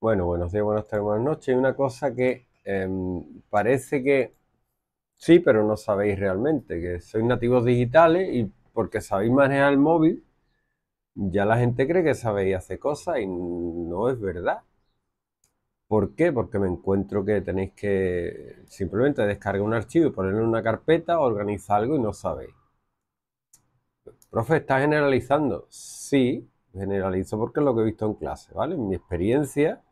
Bueno, buenos días, buenas tardes, buenas noches. Una cosa que em, parece que sí, pero no sabéis realmente, que sois nativos digitales y porque sabéis manejar el móvil, ya la gente cree que sabéis hacer cosas y no es verdad. ¿Por qué? Porque me encuentro que tenéis que simplemente descargar un archivo, y ponerlo en una carpeta, organizar algo y no sabéis. Profe, ¿estás generalizando? Sí, generalizo porque es lo que he visto en clase, ¿vale? mi experiencia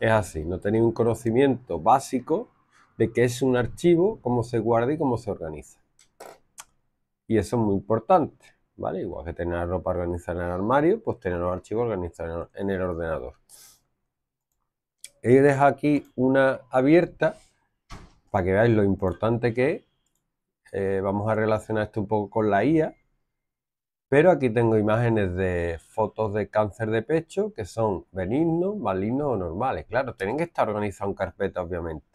es así, no tenéis un conocimiento básico de qué es un archivo, cómo se guarda y cómo se organiza. Y eso es muy importante, ¿vale? Igual que tener la ropa organizada en el armario, pues tener los archivos organizados en el ordenador. Y deja aquí una abierta para que veáis lo importante que es. Eh, vamos a relacionar esto un poco con la IA, pero aquí tengo imágenes de fotos de cáncer de pecho que son benignos, malignos o normales. Claro, tienen que estar organizados en carpeta, obviamente.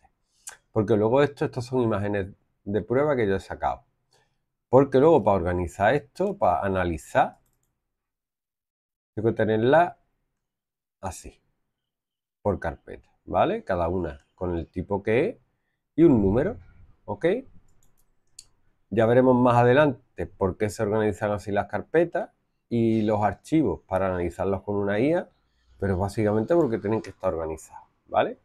Porque luego esto, estas son imágenes de prueba que yo he sacado. Porque luego para organizar esto, para analizar, tengo que tenerla así, por carpeta, ¿vale? Cada una con el tipo que es y un número, ¿ok? Ya veremos más adelante por qué se organizan así las carpetas y los archivos para analizarlos con una IA, pero básicamente porque tienen que estar organizados, ¿vale?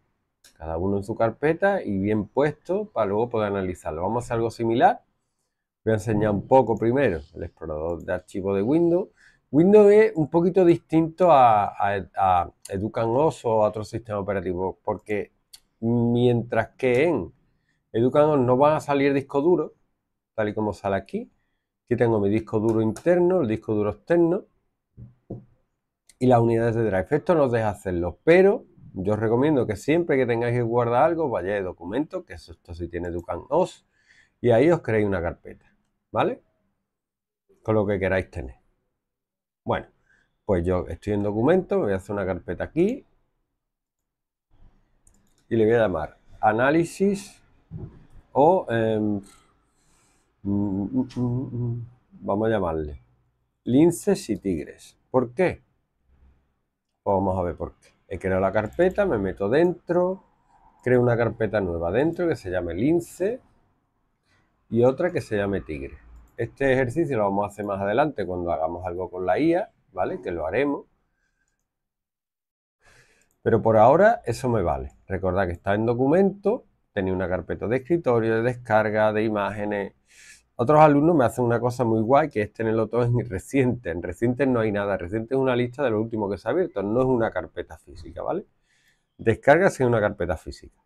Cada uno en su carpeta y bien puesto para luego poder analizarlo. Vamos a hacer algo similar. Voy a enseñar un poco primero el explorador de archivos de Windows. Windows es un poquito distinto a, a, o a otros sistemas operativos, porque mientras que en EducanOS no van a salir discos duros, tal y como sale aquí. Aquí tengo mi disco duro interno, el disco duro externo y las unidades de drive. Esto nos deja hacerlo, pero yo os recomiendo que siempre que tengáis que guardar algo, vayáis de documentos, que esto sí tiene Dukan OS, y ahí os creéis una carpeta, ¿vale? Con lo que queráis tener. Bueno, pues yo estoy en documentos, voy a hacer una carpeta aquí y le voy a llamar análisis o... Em, Mm, mm, mm, vamos a llamarle linces y tigres. ¿Por qué? Pues vamos a ver por qué. He creado la carpeta, me meto dentro, creo una carpeta nueva dentro que se llame lince y otra que se llame tigre. Este ejercicio lo vamos a hacer más adelante cuando hagamos algo con la IA, ¿vale? Que lo haremos. Pero por ahora eso me vale. Recordad que está en documento tenía una carpeta de escritorio, de descarga, de imágenes. Otros alumnos me hacen una cosa muy guay que es tenerlo todo en reciente. En reciente no hay nada, reciente es una lista de lo último que se ha abierto, no es una carpeta física, ¿vale? Descargas es una carpeta física.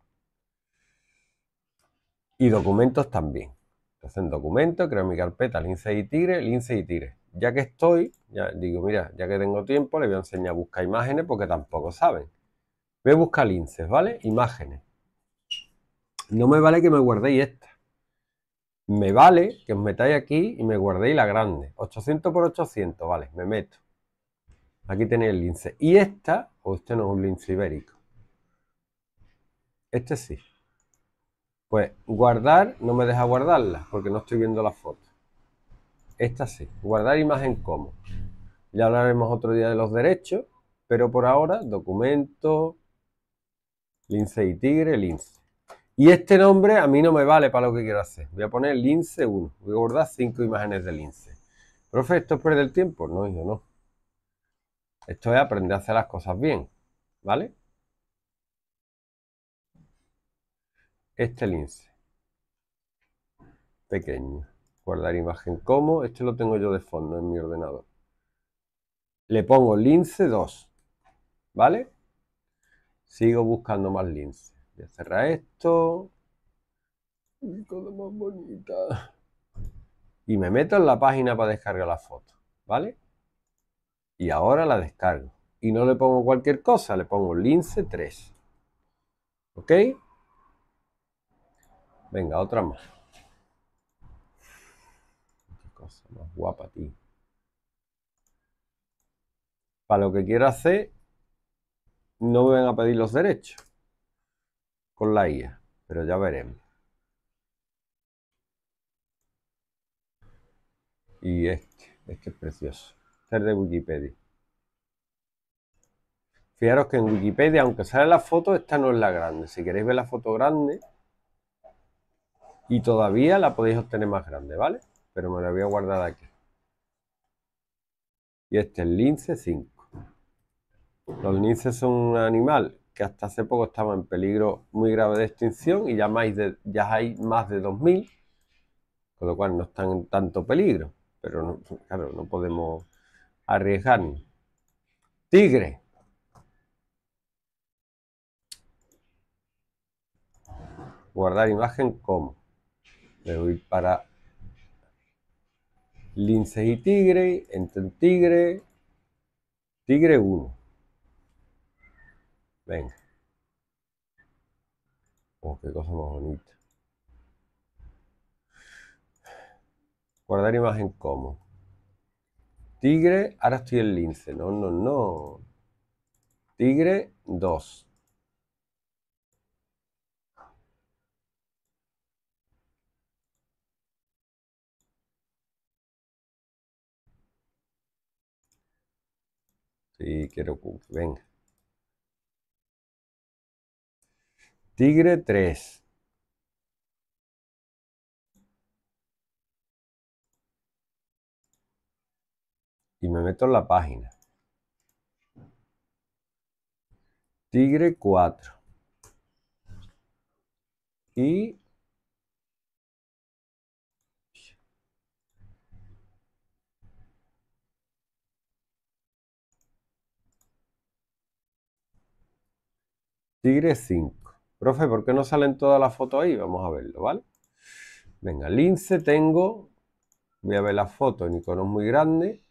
Y documentos también. Entonces en documentos creo mi carpeta lince y tigre, lince y tigre. Ya que estoy, ya digo, mira, ya que tengo tiempo, le voy a enseñar a buscar imágenes porque tampoco saben. Voy a buscar linces, ¿vale? Imágenes. No me vale que me guardéis esta. Me vale que os metáis aquí y me guardéis la grande. 800 por 800, vale, me meto. Aquí tenéis el lince. Y esta, o este no es un lince ibérico. Este sí. Pues guardar no me deja guardarla porque no estoy viendo la foto. Esta sí. Guardar imagen como. Ya hablaremos otro día de los derechos, pero por ahora documento, lince y tigre, lince. Y este nombre a mí no me vale para lo que quiero hacer. Voy a poner lince 1. Voy a guardar 5 imágenes de lince. Profe, ¿esto es perder tiempo? No, yo no. Esto es aprender a hacer las cosas bien. ¿Vale? Este lince. Pequeño. Guardar imagen como. Este lo tengo yo de fondo en mi ordenador. Le pongo lince 2. ¿Vale? Sigo buscando más lince. Voy a cerrar esto. Y bonita. Y me meto en la página para descargar la foto, ¿vale? Y ahora la descargo. Y no le pongo cualquier cosa, le pongo lince 3. ¿Ok? Venga, otra más. Qué cosa más guapa, Para lo que quiera hacer, no me van a pedir los derechos con la IA, pero ya veremos. Y este, este es precioso. Este es de Wikipedia. Fijaros que en Wikipedia, aunque sale la foto, esta no es la grande. Si queréis ver la foto grande, y todavía la podéis obtener más grande, ¿vale? Pero me la voy a guardar aquí. Y este es el lince 5. Los linces son un animal que hasta hace poco estaba en peligro muy grave de extinción y ya, de, ya hay más de 2.000, con lo cual no están en tanto peligro, pero no, claro, no podemos arriesgarnos. Tigre. Guardar imagen como. Me voy para Lince y tigre, entre tigre, tigre 1. Venga. Oh, qué cosa más bonita. Guardar imagen como. Tigre, ahora estoy en lince. No, no, no. Tigre 2. Sí, quiero... Venga. Tigre 3. Y me meto en la página. Tigre 4. Y Tigre 5. Profe, ¿por qué no salen todas las fotos ahí? Vamos a verlo, ¿vale? Venga, lince tengo, voy a ver las fotos en iconos muy grande.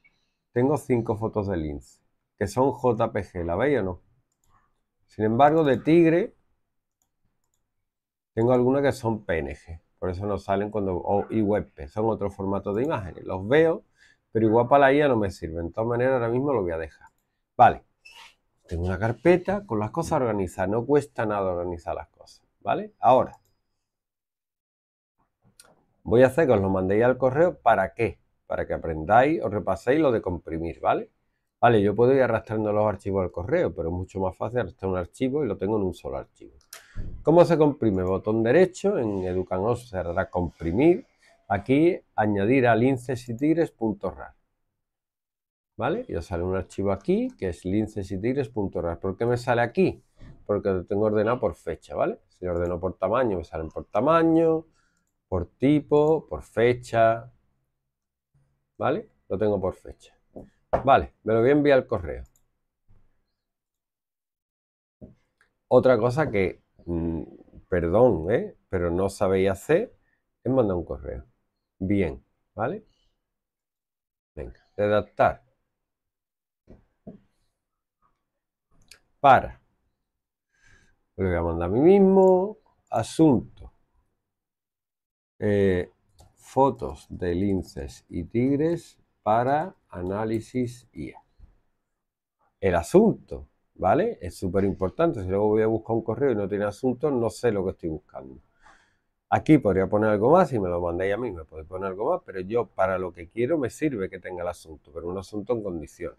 tengo cinco fotos de lince, que son JPG, ¿la veis o no? Sin embargo, de tigre, tengo algunas que son PNG, por eso no salen cuando, o IWP, son otros formatos de imágenes, los veo, pero igual para la IA no me sirve, de todas maneras ahora mismo lo voy a dejar. Vale. Tengo una carpeta con las cosas organizadas. No cuesta nada organizar las cosas, ¿vale? Ahora, voy a hacer que os lo mandéis al correo. ¿Para qué? Para que aprendáis o repaséis lo de comprimir, ¿vale? Vale, yo puedo ir arrastrando los archivos al correo, pero es mucho más fácil arrastrar un archivo y lo tengo en un solo archivo. ¿Cómo se comprime? Botón derecho, en Educanos se hará comprimir. Aquí añadir al tigres.rar. ¿Vale? Ya sale un archivo aquí que es linces ¿Por qué me sale aquí? Porque lo tengo ordenado por fecha, ¿vale? Si lo ordeno por tamaño, me salen por tamaño, por tipo, por fecha, ¿vale? Lo tengo por fecha. Vale, me lo voy a enviar al correo. Otra cosa que, mm, perdón, ¿eh? pero no sabéis hacer, es mandar un correo. Bien, ¿vale? Venga, redactar. para. lo voy a mandar a mí mismo. Asunto. Eh, fotos de linces y tigres para análisis IA. El asunto, ¿vale? Es súper importante. Si luego voy a buscar un correo y no tiene asunto, no sé lo que estoy buscando. Aquí podría poner algo más y me lo mandáis a mí, me podéis poner algo más, pero yo para lo que quiero me sirve que tenga el asunto, pero un asunto en condiciones.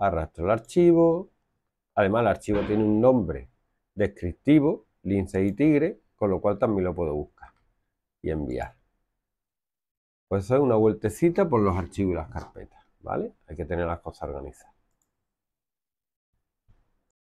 arrastro el archivo. Además, el archivo tiene un nombre descriptivo, lince y tigre, con lo cual también lo puedo buscar y enviar. Pues eso es una vueltecita por los archivos y las carpetas, ¿vale? Hay que tener las cosas organizadas.